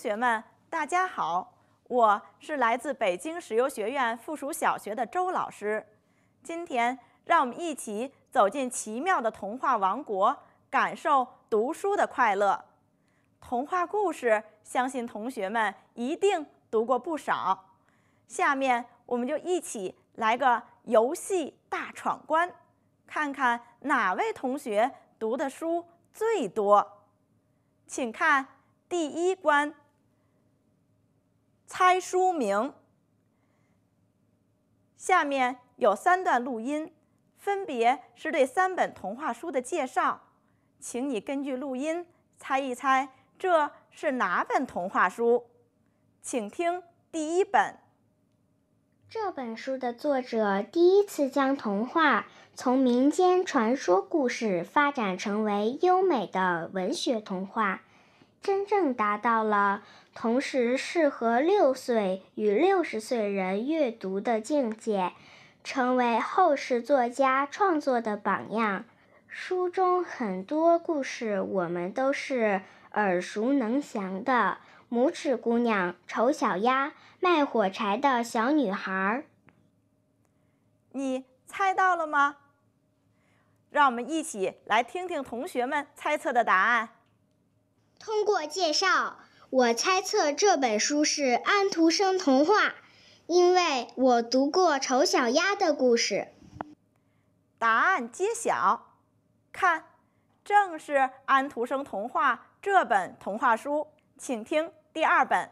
同学们，大家好，我是来自北京石油学院附属小学的周老师。今天，让我们一起走进奇妙的童话王国，感受读书的快乐。童话故事，相信同学们一定读过不少。下面，我们就一起来个游戏大闯关，看看哪位同学读的书最多。请看第一关。猜书名。下面有三段录音，分别是对三本童话书的介绍，请你根据录音猜一猜这是哪本童话书。请听第一本。这本书的作者第一次将童话从民间传说故事发展成为优美的文学童话。真正达到了同时适合六岁与六十岁人阅读的境界，成为后世作家创作的榜样。书中很多故事我们都是耳熟能详的，《拇指姑娘》《丑小鸭》《卖火柴的小女孩》。你猜到了吗？让我们一起来听听同学们猜测的答案。通过介绍，我猜测这本书是安徒生童话，因为我读过《丑小鸭》的故事。答案揭晓，看，正是《安徒生童话》这本童话书。请听第二本。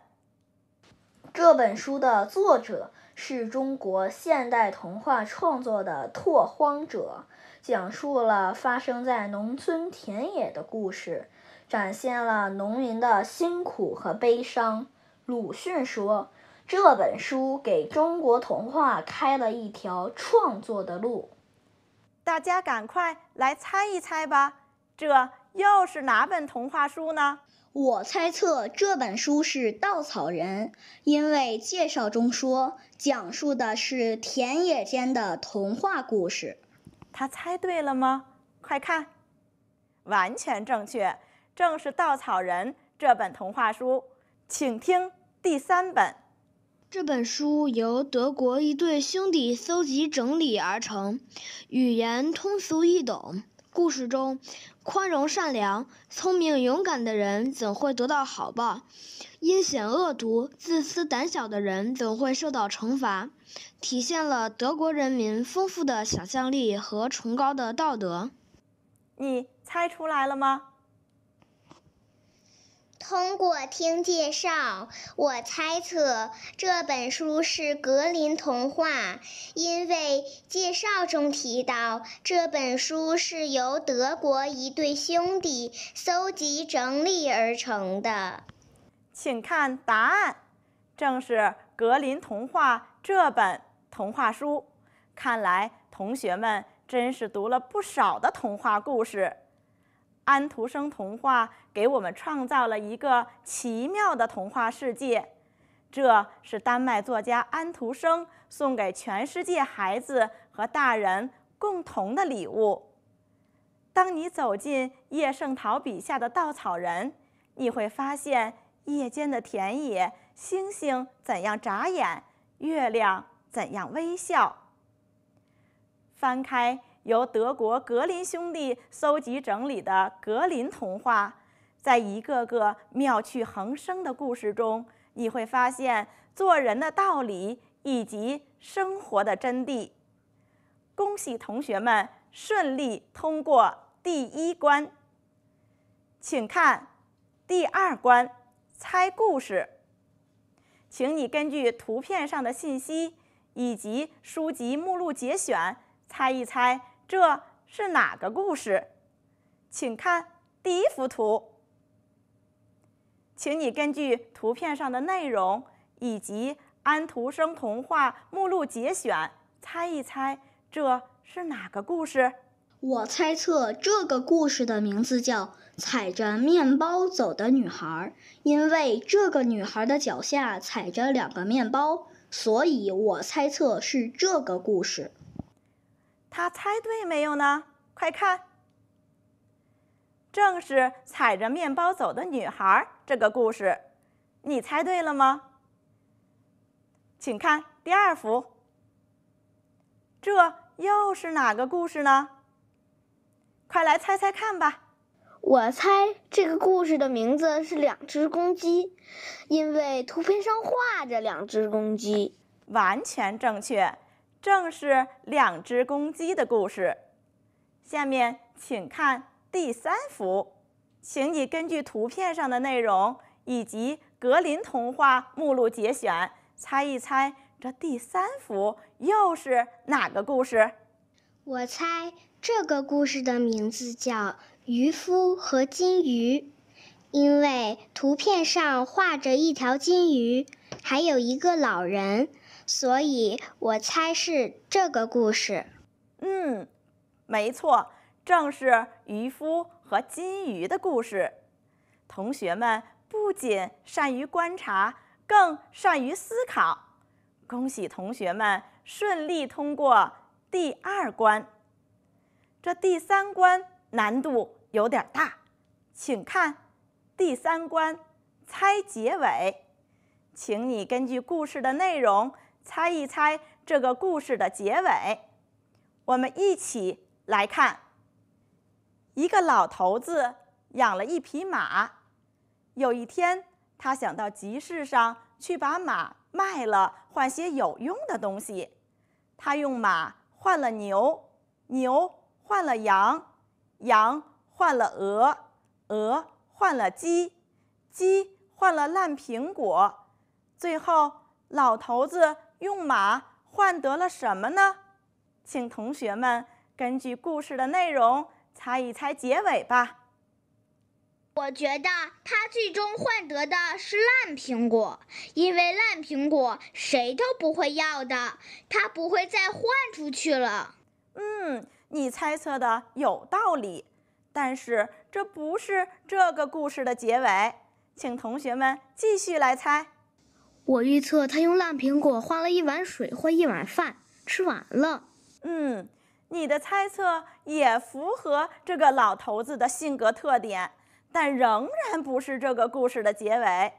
这本书的作者是中国现代童话创作的拓荒者，讲述了发生在农村田野的故事。展现了农民的辛苦和悲伤。鲁迅说：“这本书给中国童话开了一条创作的路。”大家赶快来猜一猜吧，这又是哪本童话书呢？我猜测这本书是《稻草人》，因为介绍中说讲述的是田野间的童话故事。他猜对了吗？快看，完全正确。正是《稻草人》这本童话书，请听第三本。这本书由德国一对兄弟搜集整理而成，语言通俗易懂。故事中，宽容善良、聪明勇敢的人怎会得到好报？阴险恶毒、自私胆小的人怎会受到惩罚？体现了德国人民丰富的想象力和崇高的道德。你猜出来了吗？通过听介绍，我猜测这本书是《格林童话》，因为介绍中提到这本书是由德国一对兄弟搜集整理而成的。请看答案，正是《格林童话》这本童话书。看来同学们真是读了不少的童话故事。安徒生童话给我们创造了一个奇妙的童话世界，这是丹麦作家安徒生送给全世界孩子和大人共同的礼物。当你走进叶圣陶笔下的稻草人，你会发现夜间的田野，星星怎样眨眼，月亮怎样微笑。翻开。由德国格林兄弟搜集整理的《格林童话》，在一个个妙趣横生的故事中，你会发现做人的道理以及生活的真谛。恭喜同学们顺利通过第一关，请看第二关——猜故事。请你根据图片上的信息以及书籍目录节选。猜一猜，这是哪个故事？请看第一幅图，请你根据图片上的内容以及《安徒生童话》目录节选，猜一猜这是哪个故事？我猜测这个故事的名字叫《踩着面包走的女孩儿》，因为这个女孩的脚下踩着两个面包，所以我猜测是这个故事。他猜对没有呢？快看，正是踩着面包走的女孩儿这个故事，你猜对了吗？请看第二幅，这又是哪个故事呢？快来猜猜看吧！我猜这个故事的名字是《两只公鸡》，因为图片上画着两只公鸡，完全正确。正是两只公鸡的故事。下面请看第三幅，请你根据图片上的内容以及格林童话目录节选，猜一猜这第三幅又是哪个故事？我猜这个故事的名字叫《渔夫和金鱼》，因为图片上画着一条金鱼，还有一个老人。所以我猜是这个故事。嗯，没错，正是渔夫和金鱼的故事。同学们不仅善于观察，更善于思考。恭喜同学们顺利通过第二关。这第三关难度有点大，请看第三关，猜结尾。请你根据故事的内容。猜一猜这个故事的结尾，我们一起来看。一个老头子养了一匹马，有一天他想到集市上去把马卖了，换些有用的东西。他用马换了牛，牛换了羊，羊换了鹅，鹅换了鸡，鸡换了烂苹果。最后，老头子。用马换得了什么呢？请同学们根据故事的内容猜一猜结尾吧。我觉得他最终换得的是烂苹果，因为烂苹果谁都不会要的，他不会再换出去了。嗯，你猜测的有道理，但是这不是这个故事的结尾，请同学们继续来猜。我预测他用烂苹果换了一碗水或一碗饭，吃完了。嗯，你的猜测也符合这个老头子的性格特点，但仍然不是这个故事的结尾。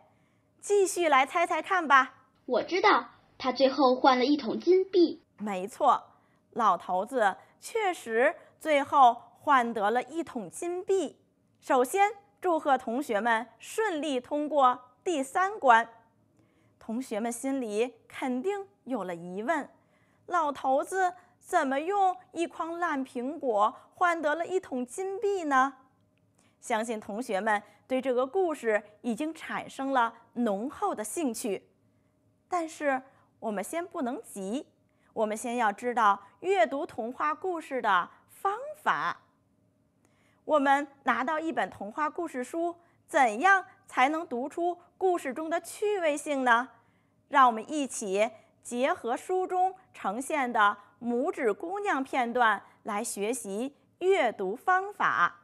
继续来猜猜看吧。我知道他最后换了一桶金币。没错，老头子确实最后换得了一桶金币。首先祝贺同学们顺利通过第三关。同学们心里肯定有了疑问：老头子怎么用一筐烂苹果换得了一桶金币呢？相信同学们对这个故事已经产生了浓厚的兴趣。但是我们先不能急，我们先要知道阅读童话故事的方法。我们拿到一本童话故事书，怎样才能读出故事中的趣味性呢？让我们一起结合书中呈现的《拇指姑娘》片段来学习阅读方法。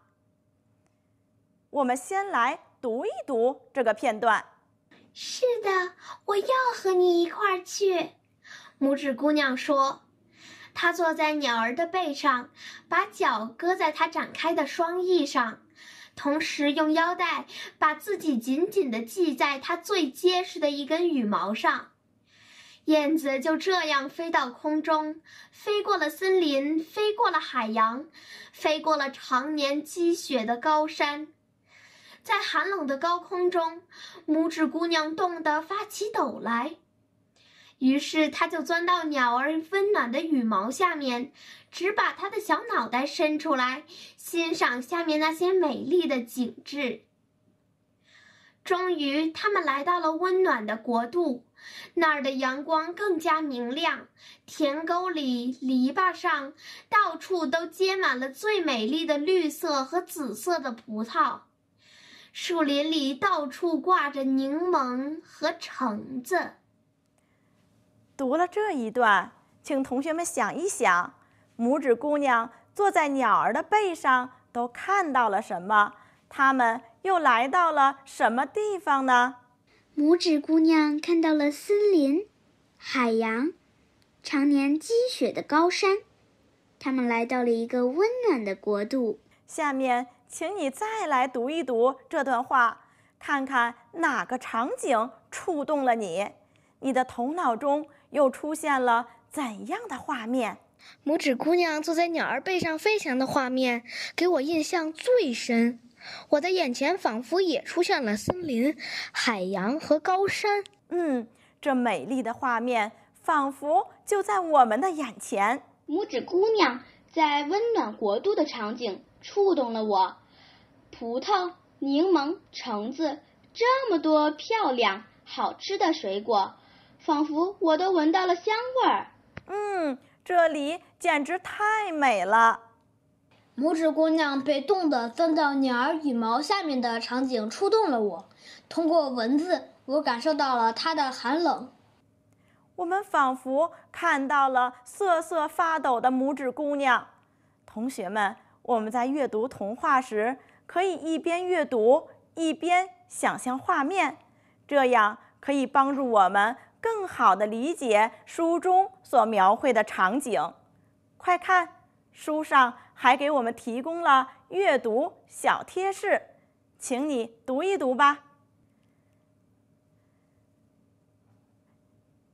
我们先来读一读这个片段。是的，我要和你一块儿去，拇指姑娘说。她坐在鸟儿的背上，把脚搁在它展开的双翼上。同时用腰带把自己紧紧地系在它最结实的一根羽毛上，燕子就这样飞到空中，飞过了森林，飞过了海洋，飞过了常年积雪的高山，在寒冷的高空中，拇指姑娘冻得发起抖来。于是，他就钻到鸟儿温暖的羽毛下面，只把它的小脑袋伸出来，欣赏下面那些美丽的景致。终于，他们来到了温暖的国度，那儿的阳光更加明亮，田沟里、篱笆上到处都结满了最美丽的绿色和紫色的葡萄，树林里到处挂着柠檬和橙子。读了这一段，请同学们想一想，拇指姑娘坐在鸟儿的背上都看到了什么？他们又来到了什么地方呢？拇指姑娘看到了森林、海洋、常年积雪的高山，他们来到了一个温暖的国度。下面，请你再来读一读这段话，看看哪个场景触动了你？你的头脑中。又出现了怎样的画面？拇指姑娘坐在鸟儿背上飞翔的画面给我印象最深。我的眼前仿佛也出现了森林、海洋和高山。嗯，这美丽的画面仿佛就在我们的眼前。拇指姑娘在温暖国度的场景触动了我。葡萄、柠檬、橙子，这么多漂亮好吃的水果。仿佛我都闻到了香味儿。嗯，这里简直太美了。拇指姑娘被冻得钻到鸟儿羽毛下面的场景触动了我。通过文字，我感受到了它的寒冷。我们仿佛看到了瑟瑟发抖的拇指姑娘。同学们，我们在阅读童话时，可以一边阅读一边想象画面，这样可以帮助我们。更好的理解书中所描绘的场景。快看，书上还给我们提供了阅读小贴士，请你读一读吧。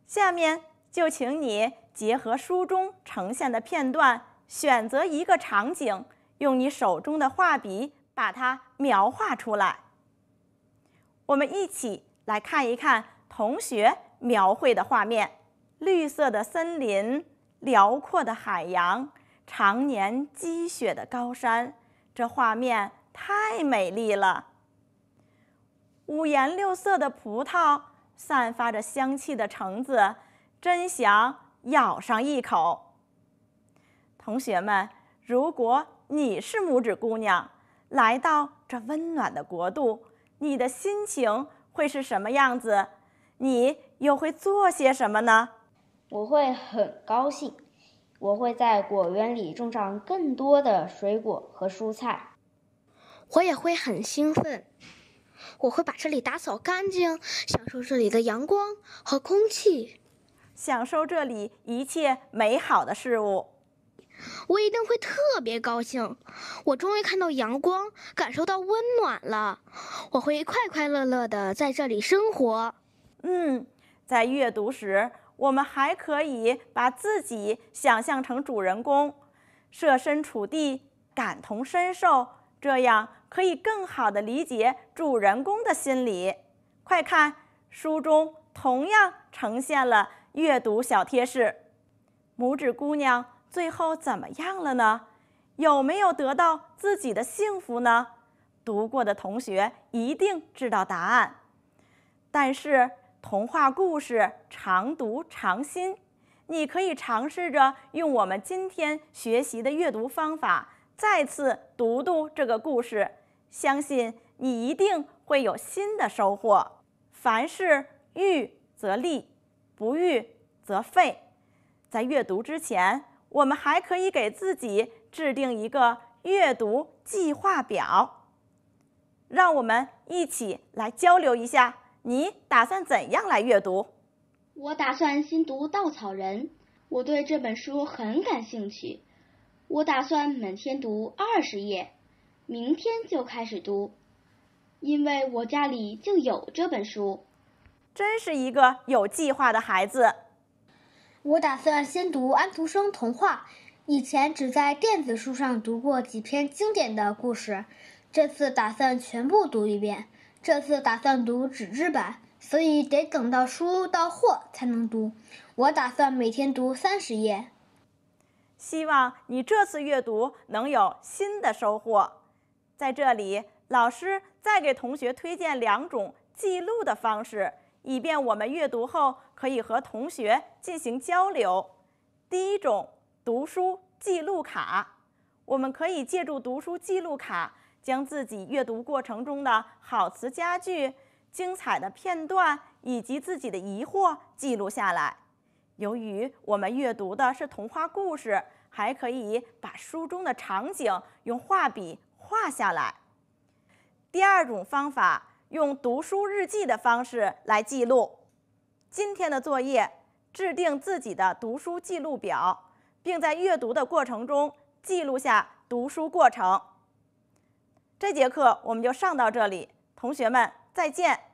下面就请你结合书中呈现的片段，选择一个场景，用你手中的画笔把它描画出来。我们一起来看一看，同学。描绘的画面：绿色的森林、辽阔的海洋、常年积雪的高山，这画面太美丽了。五颜六色的葡萄，散发着香气的橙子，真想咬上一口。同学们，如果你是拇指姑娘，来到这温暖的国度，你的心情会是什么样子？你？又会做些什么呢？我会很高兴，我会在果园里种上更多的水果和蔬菜。我也会很兴奋，我会把这里打扫干净，享受这里的阳光和空气，享受这里一切美好的事物。我一定会特别高兴，我终于看到阳光，感受到温暖了。我会快快乐乐的在这里生活。嗯。在阅读时，我们还可以把自己想象成主人公，设身处地、感同身受，这样可以更好的理解主人公的心理。快看，书中同样呈现了阅读小贴士。拇指姑娘最后怎么样了呢？有没有得到自己的幸福呢？读过的同学一定知道答案，但是。童话故事常读常新，你可以尝试着用我们今天学习的阅读方法，再次读读这个故事，相信你一定会有新的收获。凡事预则立，不预则废。在阅读之前，我们还可以给自己制定一个阅读计划表。让我们一起来交流一下。你打算怎样来阅读？我打算先读《稻草人》，我对这本书很感兴趣。我打算每天读二十页，明天就开始读，因为我家里就有这本书。真是一个有计划的孩子。我打算先读《安徒生童话》，以前只在电子书上读过几篇经典的故事，这次打算全部读一遍。这次打算读纸质版，所以得等到书到货才能读。我打算每天读三十页，希望你这次阅读能有新的收获。在这里，老师再给同学推荐两种记录的方式，以便我们阅读后可以和同学进行交流。第一种，读书记录卡，我们可以借助读书记录卡。将自己阅读过程中的好词佳句、精彩的片段以及自己的疑惑记录下来。由于我们阅读的是童话故事，还可以把书中的场景用画笔画下来。第二种方法，用读书日记的方式来记录。今天的作业，制定自己的读书记录表，并在阅读的过程中记录下读书过程。这节课我们就上到这里，同学们再见。